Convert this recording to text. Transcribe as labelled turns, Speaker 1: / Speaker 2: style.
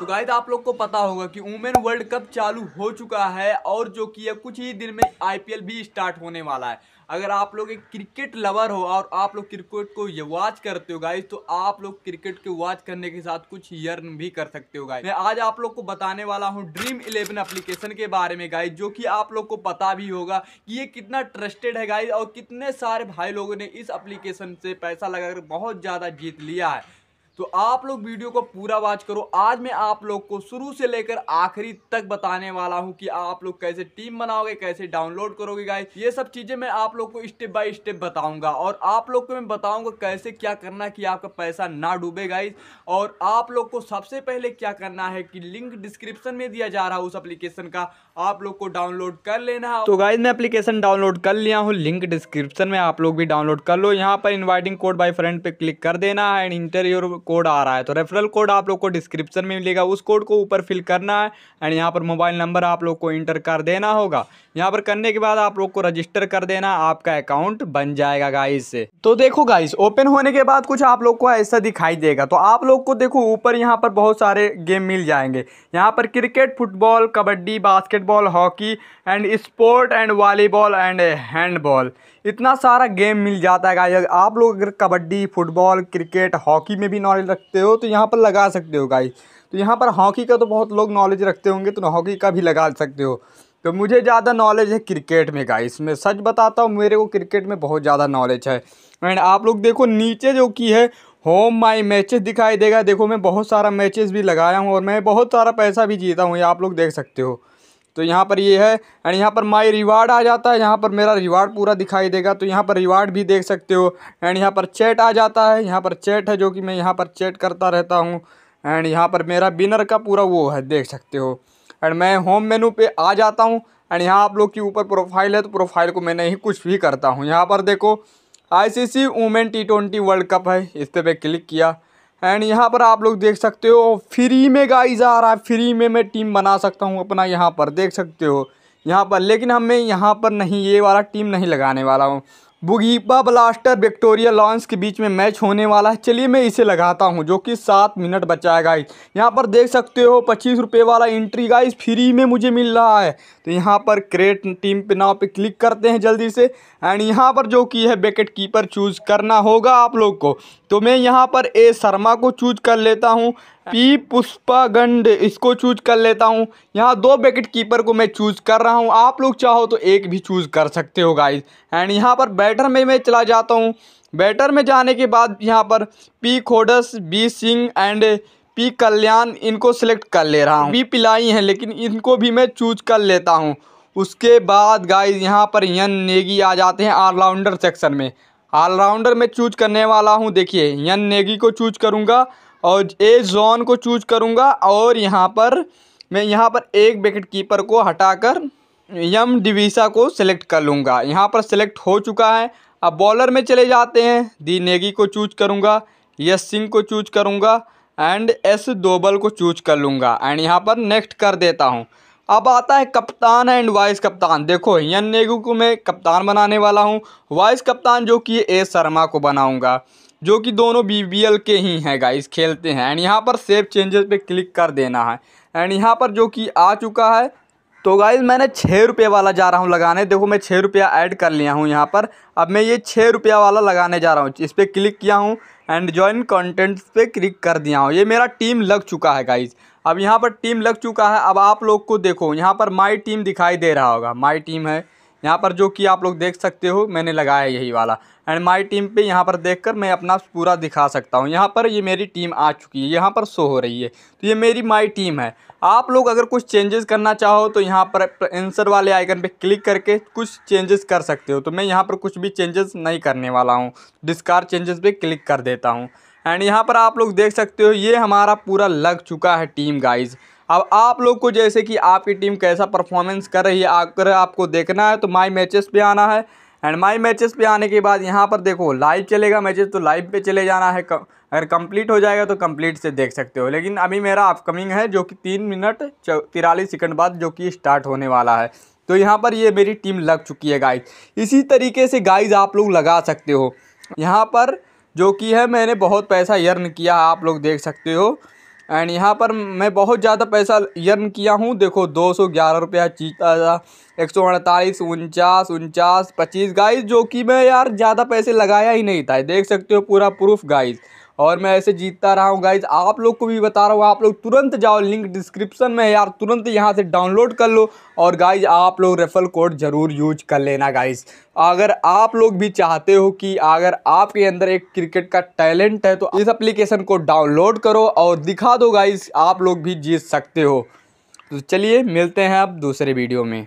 Speaker 1: तो गाइस आप लोग को पता होगा कि वुमेन वर्ल्ड कप चालू हो चुका है और जो कि है कुछ ही दिन में आईपीएल भी स्टार्ट होने वाला है अगर आप लोग एक क्रिकेट लवर हो और आप लोग क्रिकेट को ये वॉच करते हो गाइज तो आप लोग क्रिकेट के वॉच करने के साथ कुछ यर्न भी कर सकते हो गाइज मैं आज आप लोग को बताने वाला हूँ ड्रीम इलेवन एप्लीकेशन के बारे में गाइज जो कि आप लोग को पता भी होगा कि ये कितना ट्रस्टेड है गाइज और कितने सारे भाई लोगों ने इस अप्लीकेशन से पैसा लगाकर बहुत ज़्यादा जीत लिया है तो आप लोग वीडियो को पूरा वॉच करो आज मैं आप लोग को शुरू से लेकर आखिरी तक बताने वाला हूँ कि आप लोग कैसे टीम बनाओगे कैसे डाउनलोड करोगे गाइस ये सब चीज़ें मैं आप लोग को स्टेप बाय स्टेप बताऊंगा और आप लोग को मैं बताऊंगा कैसे क्या करना कि आपका पैसा ना डूबे गाइस और आप लोग को सबसे पहले क्या करना है कि लिंक डिस्क्रिप्शन में दिया जा रहा है उस अप्लीकेशन का आप लोग को डाउनलोड कर लेना है तो गाइज मैं अप्लीकेशन डाउनलोड कर लिया हूँ लिंक डिस्क्रिप्शन में आप लोग भी डाउनलोड कर लो यहाँ पर इन्वाइटिंग कोड बाई फ्रेंड पे क्लिक कर देना है एंड इंटर योर कोड आ रहा है तो रेफरल कोड आप लोग को डिस्क्रिप्शन में मिलेगा उस कोड को ऊपर फिल करना है एंड यहाँ पर मोबाइल नंबर आप लोग को इंटर कर देना होगा यहाँ पर करने के बाद आप लोग को रजिस्टर कर देना आपका अकाउंट बन जाएगा गाइस से तो देखो गाइस ओपन होने के बाद कुछ आप लोग को ऐसा दिखाई देगा तो आप लोग को देखो ऊपर यहाँ पर बहुत सारे गेम मिल जाएंगे यहाँ पर cricket football kabaddi basketball hockey and sport and volleyball and handball इतना सारा गेम मिल जाता है गाइज आप लोग अगर कबड्डी फुटबॉल क्रिकेट हॉकी में भी नॉलेज रखते हो तो यहाँ पर लगा सकते हो गाइज तो यहाँ पर हॉकी का तो बहुत लोग नॉलेज रखते होंगे तो हॉकी का भी लगा सकते हो तो मुझे ज़्यादा नॉलेज है क्रिकेट में गाइस मैं सच बताता हूँ मेरे को क्रिकेट में बहुत ज़्यादा नॉलेज है एंड आप लोग देखो नीचे जो की है होम माई मैचेस दिखाई देगा देखो मैं बहुत सारा मैचेस भी लगाया हूँ और मैं बहुत सारा पैसा भी जीता हूँ ये आप लोग देख सकते हो तो यहाँ पर ये है एंड यहाँ पर माई रिवार्ड आ जाता है यहाँ पर मेरा रिवार्ड पूरा दिखाई देगा तो यहाँ पर रिवार्ड भी देख सकते हो एंड यहाँ पर चैट आ जाता है यहाँ पर चैट है जो कि मैं यहाँ पर चैट करता रहता हूँ एंड यहाँ पर मेरा बिनर का पूरा वो है देख सकते हो एंड मैं होम मेनू पे आ जाता हूँ एंड यहाँ आप लोग के ऊपर प्रोफाइल है तो प्रोफाइल को मैं नहीं कुछ भी करता हूँ यहाँ पर देखो see women T twenty world cup है इस पर मैं क्लिक किया एंड यहाँ पर आप लोग देख सकते हो फ्री में गाइज आ रहा है फ्री में मैं टीम बना सकता हूँ अपना यहाँ पर देख सकते हो यहाँ पर लेकिन हमें यहाँ पर नहीं ये वाला टीम नहीं लगाने वाला हूँ बुगीपा ब्लास्टर विक्टोरिया लॉन्स के बीच में मैच होने वाला है चलिए मैं इसे लगाता हूँ जो कि सात मिनट बचा है गाइस यहाँ पर देख सकते हो पच्चीस रुपये वाला एंट्री गाइस फ्री में मुझे मिल रहा है तो यहाँ पर क्रेट टीम पे नाव पे क्लिक करते हैं जल्दी से एंड यहाँ पर जो कि है विकेट कीपर चूज़ करना होगा आप लोग को तो मैं यहाँ पर ए शर्मा को चूज कर लेता हूँ पी पुष्पागंड इसको चूज कर लेता हूँ यहाँ दो विकेट कीपर को मैं चूज कर रहा हूँ आप लोग चाहो तो एक भी चूज कर सकते हो गाइज एंड यहाँ पर बैटर में मैं चला जाता हूँ बैटर में जाने के बाद यहाँ पर पी खोडस B Singh and P Kalyan इनको सिलेक्ट कर ले रहा हूँ बी पिलाई हैं लेकिन इनको भी मैं चूज कर लेता हूँ उसके बाद गाइज यहाँ पर यन नेगी आ जाते हैं ऑलराउंडर सेक्शन में ऑलराउंडर में चूज करने वाला हूँ देखिए यन नेगी को चूज करूँगा और ए जोन को चूज करूँगा और यहाँ पर मैं यहाँ पर एक विकेट कीपर को हटाकर यम डिवीसा को सिलेक्ट कर लूँगा यहाँ पर सिलेक्ट हो चुका है अब बॉलर में चले जाते हैं दी नेगी को चूज करूँगा यश सिंह को चूज करूँगा एंड एस दोबल को चूज कर लूँगा एंड यहाँ पर नेक्स्ट कर देता हूँ अब आता है कप्तान एंड वाइस कप्तान देखो यन नेगू को मैं कप्तान बनाने वाला हूँ वाइस कप्तान जो कि ए शर्मा को बनाऊँगा जो कि दोनों एल के ही हैं गाइस खेलते हैं एंड यहाँ पर सेव चेंजेस पे क्लिक कर देना है एंड यहाँ पर जो कि आ चुका है तो गाइज मैंने छः रुपये वाला जा रहा हूँ लगाने देखो मैं छः रुपया ऐड कर लिया हूँ यहाँ पर अब मैं ये छः रुपया वाला लगाने जा रहा हूँ इस पर क्लिक किया हूँ एंड ज्वाइन कॉन्टेंट्स पर क्लिक कर दिया हूँ ये मेरा टीम लग चुका है गाइज अब यहाँ पर टीम लग चुका है अब आप लोग को देखो यहाँ पर माई टीम दिखाई दे रहा होगा माई टीम है यहाँ पर जो कि आप लोग देख सकते हो मैंने लगाया यही वाला एंड माई टीम पे यहाँ पर देखकर मैं अपना पूरा दिखा सकता हूँ यहाँ पर ये मेरी टीम आ चुकी है यहाँ पर शो हो रही है तो ये मेरी माई टीम है आप लोग अगर कुछ चेंजेस करना चाहो तो यहाँ पर आंसर वाले आइकन पे क्लिक करके कुछ चेंजेस कर सकते हो तो मैं यहाँ पर कुछ भी चेंजेस नहीं करने वाला हूँ डिस्कार चेंजेस पर क्लिक कर देता हूँ एंड यहाँ पर आप लोग देख सकते हो ये हमारा पूरा लग चुका है टीम गाइज़ अब आप लोग को जैसे कि आपकी टीम कैसा परफॉर्मेंस कर रही है अगर आपको देखना है तो माई मैचेस पे आना है एंड माई मैचेस पे आने के बाद यहाँ पर देखो लाइव चलेगा मैचेस तो लाइव पे चले जाना है अगर कंप्लीट हो जाएगा तो कंप्लीट से देख सकते हो लेकिन अभी मेरा अपकमिंग है जो कि तीन मिनट तिरालीस सेकंड बाद जो कि स्टार्ट होने वाला है तो यहाँ पर ये मेरी टीम लग चुकी है गाइज इसी तरीके से गाइज आप लोग लगा सकते हो यहाँ पर जो कि है मैंने बहुत पैसा यर्न किया आप लोग देख सकते हो एंड यहाँ पर मैं बहुत ज़्यादा पैसा यर्न किया हूँ देखो दो सौ ग्यारह रुपया चीता था एक सौ अड़तालीस उनचास उनचास पच्चीस गाइस जो कि मैं यार ज़्यादा पैसे लगाया ही नहीं था देख सकते हो पूरा प्रूफ गाइस और मैं ऐसे जीतता रहा हूँ गाइज आप लोग को भी बता रहा हूँ आप लोग तुरंत जाओ लिंक डिस्क्रिप्शन में यार तुरंत यहाँ से डाउनलोड कर लो और गाइज आप लोग रेफल कोड ज़रूर यूज कर लेना गाइज अगर आप लोग भी चाहते हो कि अगर आपके अंदर एक क्रिकेट का टैलेंट है तो इस अप्लीकेशन को डाउनलोड करो और दिखा दो गाइज आप लोग भी जीत सकते हो तो चलिए मिलते हैं अब दूसरे वीडियो में